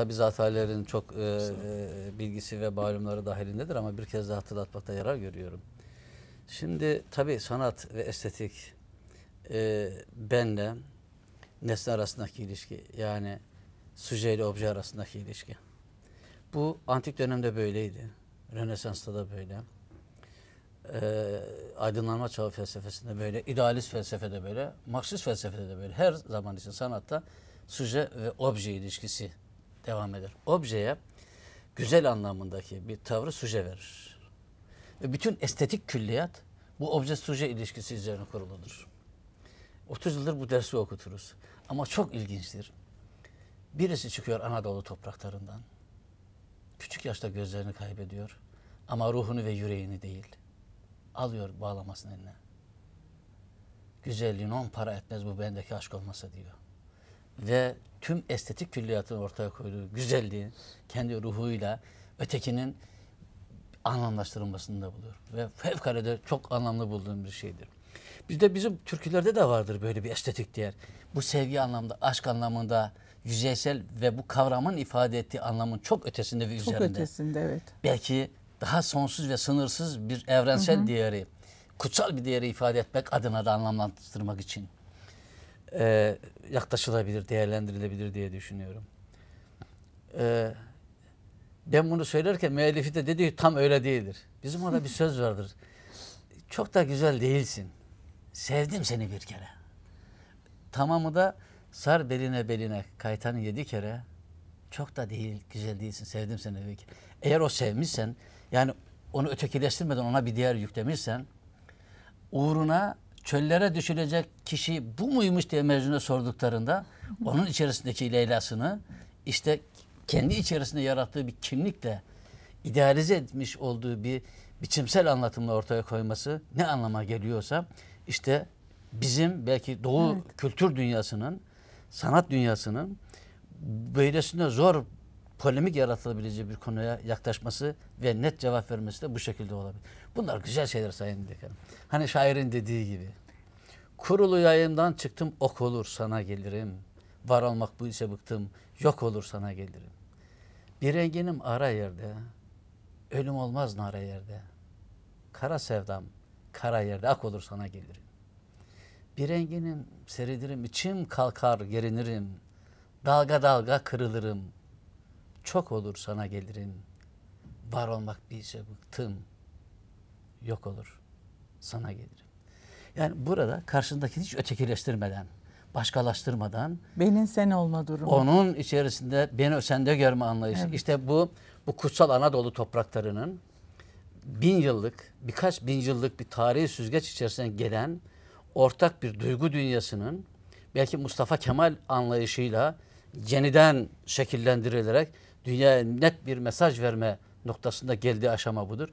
Tabi zatayların çok e, e, bilgisi ve malumları dahilindedir ama bir kez daha hatırlatmakta yarar görüyorum. Şimdi tabi sanat ve estetik e, benle nesne arasındaki ilişki yani suje ile obje arasındaki ilişki. Bu antik dönemde böyleydi. Rönesans'ta da böyle. E, aydınlanma çağı felsefesinde böyle, idealist felsefede böyle, Marksist felsefede de böyle. Her zaman için sanatta suje ve obje ilişkisi devam eder. Objeye güzel anlamındaki bir tavrı suje verir. Ve bütün estetik külliyat bu obje-suje ilişkisi üzerine kuruludur. 30 yıldır bu dersi okuturuz. Ama çok ilginçtir. Birisi çıkıyor Anadolu topraklarından. Küçük yaşta gözlerini kaybediyor. Ama ruhunu ve yüreğini değil. Alıyor bağlamasını eline. Güzelliğin on para etmez bu bendeki aşk olmasa diyor ve tüm estetik külliyatını ortaya koyduğu güzelliği kendi ruhuyla ötekinin anlamlaştırılmasında bulur. Ve fevkalade çok anlamlı bulduğum bir şeydir. Bizde bizim türkülerde de vardır böyle bir estetik değer. Bu sevgi anlamda aşk anlamında, yüzeysel ve bu kavramın ifade ettiği anlamın çok ötesinde ve üzerinde. Çok ötesinde evet. Belki daha sonsuz ve sınırsız bir evrensel hı hı. değeri, kutsal bir değeri ifade etmek adına da anlamlandırmak için e, yaklaşılabilir, değerlendirilebilir diye düşünüyorum. E, ben bunu söylerken müellifi de dedi tam öyle değildir. Bizim orada bir söz vardır. Çok da güzel değilsin. Sevdim seni bir kere. Tamamı da sar beline beline kaytan yedi kere. Çok da değil, güzel değilsin. Sevdim seni bir kere. Eğer o sevmişsen, yani onu ötekileştirmeden ona bir değer yüklemişsen, uğruna çöllere düşülecek kişi bu muymuş diye Mecnun'a sorduklarında onun içerisindeki Leyla'sını işte kendi içerisinde yarattığı bir kimlikle idealize etmiş olduğu bir biçimsel anlatımla ortaya koyması ne anlama geliyorsa işte bizim belki doğu evet. kültür dünyasının, sanat dünyasının böylesine zor polemik yaratılabileceği bir konuya yaklaşması ve net cevap vermesi de bu şekilde olabilir. Bunlar güzel şeyler Sayın Dekanım. Hani şairin dediği gibi. Kurulu yayından çıktım ok olur sana gelirim. Var olmak bu ise bıktım yok olur sana gelirim. Bir renginim ara yerde. Ölüm olmaz nara yerde. Kara sevdam kara yerde ak olur sana gelirim. Bir renginim seridirim içim kalkar gerinirim. Dalga dalga kırılırım.'' Çok olur sana gelirin, Var olmak bilse bıktım. Yok olur sana gelirim. Yani burada karşındakini hiç ötekileştirmeden, başkalaştırmadan benim sen olma durumu. Onun içerisinde beni sende görme anlayışı. Evet. İşte bu bu kutsal Anadolu topraklarının bin yıllık, birkaç bin yıllık bir tarihi süzgeç içerisinde gelen ortak bir duygu dünyasının belki Mustafa Kemal anlayışıyla yeniden şekillendirilerek dünyaya net bir mesaj verme noktasında geldiği aşama budur.